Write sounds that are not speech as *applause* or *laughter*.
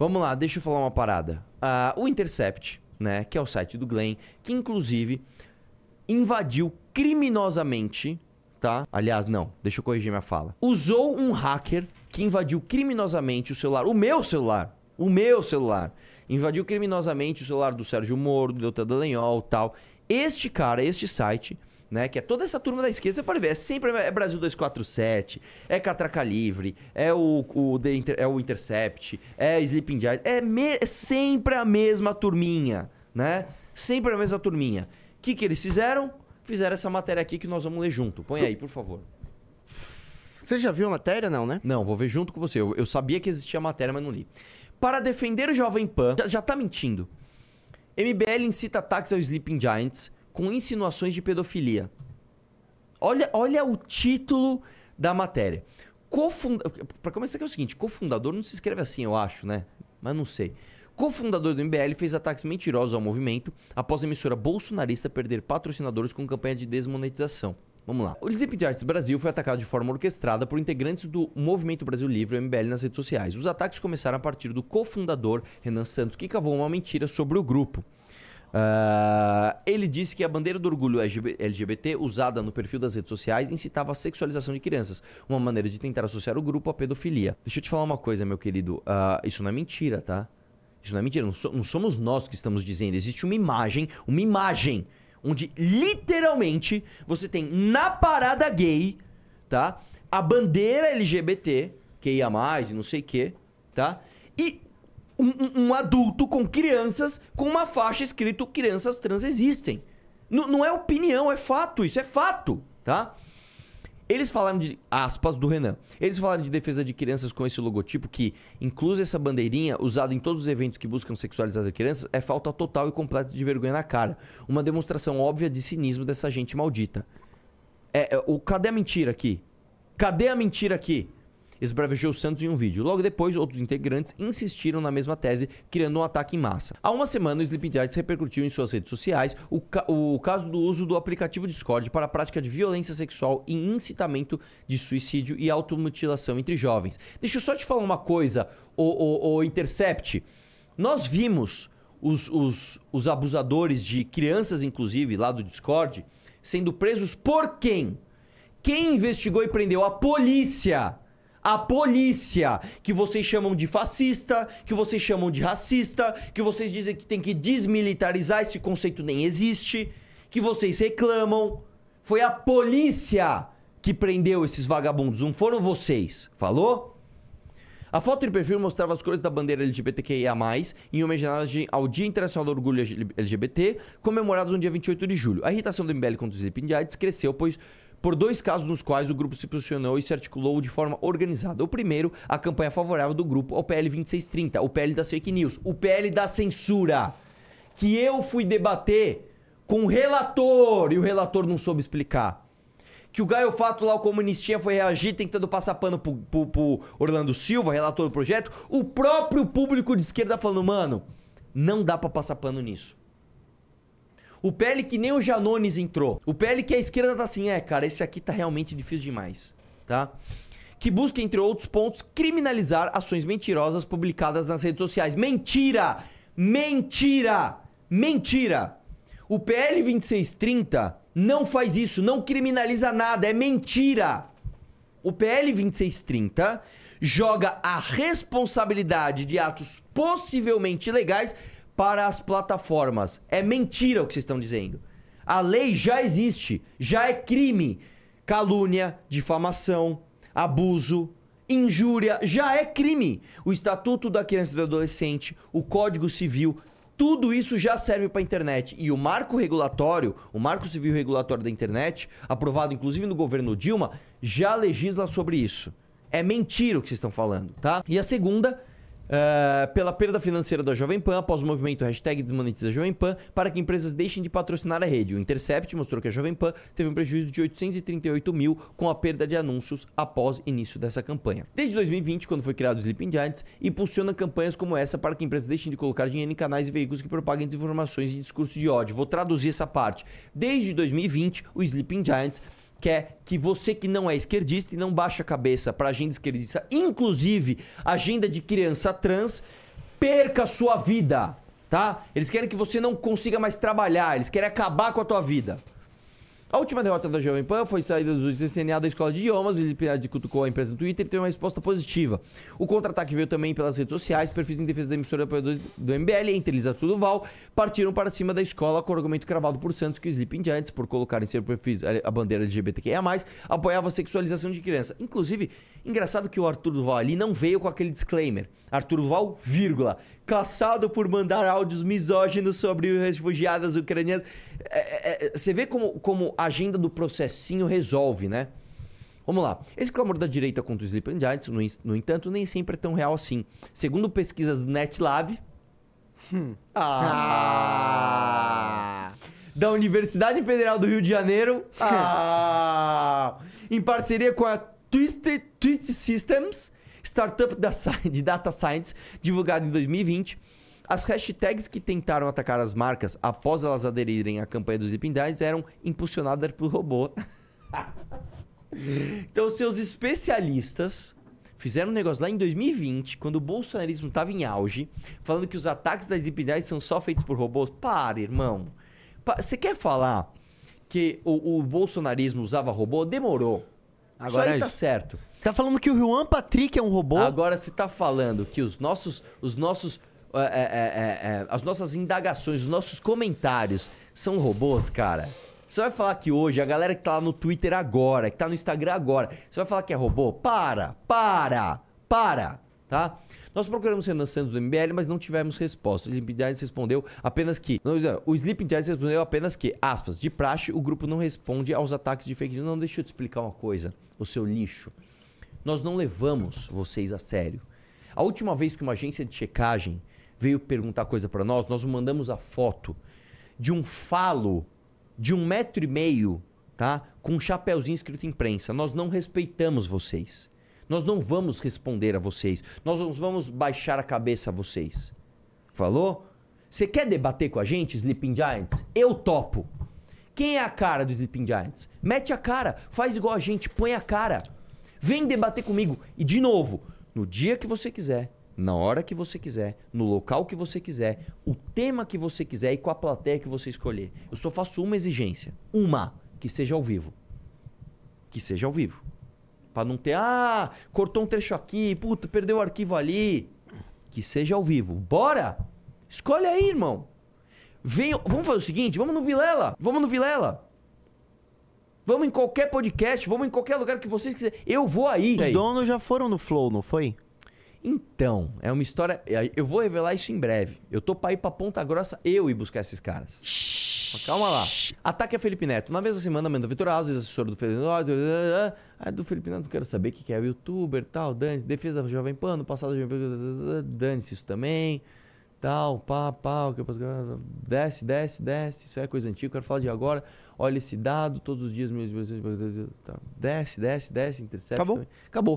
Vamos lá, deixa eu falar uma parada. Uh, o Intercept, né, que é o site do Glenn, que inclusive invadiu criminosamente, tá? Aliás, não, deixa eu corrigir minha fala. Usou um hacker que invadiu criminosamente o celular, o meu celular, o meu celular. Invadiu criminosamente o celular do Sérgio Moro, do Deltan Dallagnol, tal. Este cara, este site, né? Que é toda essa turma da esquerda, você pode ver, é sempre é Brasil 247, é Catraca Livre, é o, o, The Inter, é o Intercept, é Sleeping Giant, é, me, é sempre a mesma turminha, né? Sempre a mesma turminha. O que, que eles fizeram? Fizeram essa matéria aqui que nós vamos ler junto. Põe aí, por favor. Você já viu a matéria, não, né? Não, vou ver junto com você. Eu, eu sabia que existia a matéria, mas não li. Para defender o Jovem Pan, já, já tá mentindo. MBL incita ataques aos Sleeping Giants com insinuações de pedofilia. Olha, olha o título da matéria. Para começar, que é o seguinte: cofundador não se escreve assim, eu acho, né? Mas não sei. Cofundador do MBL fez ataques mentirosos ao movimento após a emissora bolsonarista perder patrocinadores com campanha de desmonetização. Vamos lá. O Lizip Arts Brasil foi atacado de forma orquestrada por integrantes do Movimento Brasil Livre, o MBL, nas redes sociais. Os ataques começaram a partir do cofundador Renan Santos, que cavou uma mentira sobre o grupo. Uh, ele disse que a bandeira do orgulho LGBT usada no perfil das redes sociais incitava a sexualização de crianças, uma maneira de tentar associar o grupo à pedofilia. Deixa eu te falar uma coisa, meu querido. Uh, isso não é mentira, tá? Isso não é mentira. Não, so não somos nós que estamos dizendo. Existe uma imagem, uma imagem, onde literalmente você tem na parada gay, tá? A bandeira LGBT, que ia mais e não sei o que, tá? E um, um, adulto com crianças com uma faixa escrito crianças trans existem. N não é opinião, é fato, isso é fato, tá? Eles falaram de aspas do Renan. Eles falaram de defesa de crianças com esse logotipo que, incluso essa bandeirinha usada em todos os eventos que buscam sexualizar as crianças, é falta total e completa de vergonha na cara. Uma demonstração óbvia de cinismo dessa gente maldita. É, é o cadê a mentira aqui? Cadê a mentira aqui? esbravejou Santos em um vídeo. Logo depois, outros integrantes insistiram na mesma tese, criando um ataque em massa. Há uma semana, o Sleepyjets repercutiu em suas redes sociais o, ca o caso do uso do aplicativo Discord para a prática de violência sexual e incitamento de suicídio e automutilação entre jovens. Deixa eu só te falar uma coisa, o, o, o Intercept. Nós vimos os, os, os abusadores de crianças, inclusive, lá do Discord, sendo presos por quem? Quem investigou e prendeu? A polícia! A polícia, que vocês chamam de fascista, que vocês chamam de racista, que vocês dizem que tem que desmilitarizar, esse conceito nem existe, que vocês reclamam. Foi a polícia que prendeu esses vagabundos, não foram vocês, falou? A foto de perfil mostrava as cores da bandeira LGBTQIA, em homenagem ao Dia Internacional do Orgulho LGBT, comemorado no dia 28 de julho. A irritação do MBL contra os Slipindiades cresceu, pois por dois casos nos quais o grupo se posicionou e se articulou de forma organizada. O primeiro, a campanha favorável do grupo ao PL 2630, o PL das fake news, o PL da censura, que eu fui debater com o relator e o relator não soube explicar. Que o Gaio Fato lá, o comunistinha, foi reagir tentando passar pano pro, pro, pro Orlando Silva, relator do projeto. O próprio público de esquerda falando, mano, não dá para passar pano nisso. O PL que nem o Janones entrou. O PL que a esquerda tá assim, é, cara, esse aqui tá realmente difícil demais, tá? Que busca, entre outros pontos, criminalizar ações mentirosas publicadas nas redes sociais. Mentira! Mentira! Mentira! O PL 2630 não faz isso, não criminaliza nada, é mentira! O PL 2630 joga a responsabilidade de atos possivelmente ilegais para as plataformas. É mentira o que vocês estão dizendo. A lei já existe, já é crime. Calúnia, difamação, abuso, injúria, já é crime. O Estatuto da Criança e do Adolescente, o Código Civil, tudo isso já serve para a internet. E o marco regulatório, o marco civil regulatório da internet, aprovado inclusive no governo Dilma, já legisla sobre isso. É mentira o que vocês estão falando, tá? E a segunda ah, pela perda financeira da Jovem Pan após o movimento hashtag desmonetiza Jovem Pan para que empresas deixem de patrocinar a rede. O Intercept mostrou que a Jovem Pan teve um prejuízo de 838 mil com a perda de anúncios após início dessa campanha. Desde 2020, quando foi criado o Sleeping Giants, impulsiona campanhas como essa para que empresas deixem de colocar dinheiro em canais e veículos que propaguem desinformações e discurso de ódio. Vou traduzir essa parte. Desde 2020, o Sleeping Giants quer é que você que não é esquerdista e não baixa a cabeça para agenda esquerdista, inclusive agenda de criança trans, perca a sua vida, tá? Eles querem que você não consiga mais trabalhar, eles querem acabar com a tua vida. A última derrota da Jovem Pan foi saída dos CNA da Escola de Idiomas, Lili Piazzi cutucou a empresa no Twitter e teve uma resposta positiva. O contra-ataque veio também pelas redes sociais, perfis em defesa da emissora apoiadores do MBL, entre eles a Tuduval, partiram para cima da escola com o argumento cravado por Santos que o Sleeping Giants, por colocar em seu perfil eh, a bandeira LGBTQIA+, apoiava a sexualização de criança. Inclusive, Engraçado que o Arthur Duval ali não veio com aquele disclaimer. Arthur Duval, vírgula, caçado por mandar áudios misóginos sobre refugiadas ucranianas. É, é, é, você vê como, como a agenda do processinho resolve, né? Vamos lá. Esse clamor da direita contra o Sleeping Giants, no, no entanto, nem sempre é tão real assim. Segundo pesquisas do NetLab... Hum. Ah. ah da Universidade Federal do Rio de Janeiro, *laughs* ah, em parceria com a Twisted, Twisted Systems, startup da, *laughs* de data science, divulgado em 2020. As hashtags que tentaram atacar as marcas após elas aderirem à campanha dos Sleeping Giants eram impulsionadas por robô. *laughs* então, seus especialistas fizeram um negócio lá em 2020, quando o bolsonarismo estava em auge, falando que os ataques das Sleeping Giants são só feitos por robôs. Para, irmão. Você quer falar que o, o bolsonarismo usava robô? Demorou. Agora, é tá Isso aí tá certo. Você tá falando que o Juan Patrick é um robô? Agora você tá falando que os nossos, os nossos, é é, é, é, é, as nossas indagações, os nossos comentários são robôs, cara. Você vai falar que hoje a galera que tá lá no Twitter agora, que tá no Instagram agora, você vai falar que é robô? Para, para, para tá? Nós procuramos Renan Santos do MBL, mas não tivemos resposta. O Sleeping Giants respondeu apenas que. o Sleeping Giants respondeu apenas que, aspas, de praxe, o grupo não responde aos ataques de fake news. Não, deixa eu te explicar uma coisa, o seu lixo. Nós não levamos vocês a sério. A última vez que uma agência de checagem veio perguntar coisa para nós, nós mandamos a foto de um falo de um metro e meio, tá? Com um chapéuzinho escrito imprensa. Nós não respeitamos vocês. Nós não vamos responder a vocês. Nós não vamos baixar a cabeça a vocês. Falou? Você quer debater com a gente, Sleeping Giants? Eu topo. Quem é a cara do Sleeping Giants? Mete a cara, faz igual a gente, põe a cara. Vem debater comigo. E de novo, no dia que você quiser, na hora que você quiser, no local que você quiser, o tema que você quiser e com a plateia que você escolher. Eu só faço uma exigência. Uma, que seja ao vivo. Que seja ao vivo. Pra não ter, ah, cortou um trecho aqui, puta, perdeu o arquivo ali. Que seja ao vivo. Bora! Escolhe aí, irmão. Vem, vamos fazer o seguinte, vamos no Vilela. Vamos no Vilela. Vamos em qualquer podcast, vamos em qualquer lugar que vocês quiserem. Eu vou aí. Os donos já foram no Flow, não foi? Então, é uma história. É, eu vou revelar isso em breve. Eu tô pra ir pra Ponta Grossa eu ir buscar esses caras. Shhh calma lá. Ataque a Felipe Neto. Na mesma semana, Amanda Vitorazzo, assessor do Felipe Neto. Ah, do Felipe Neto, quero saber o que, é o youtuber, tal, dane -se. Defesa Jovem Pan, no passado, dane-se isso também. Tal, pá, pá, que desce, desce, desce. Isso é coisa antiga, quero falar de agora. Olha esse dado, todos os dias, desce, desce, desce, intercepta. Acabou. Também. Acabou.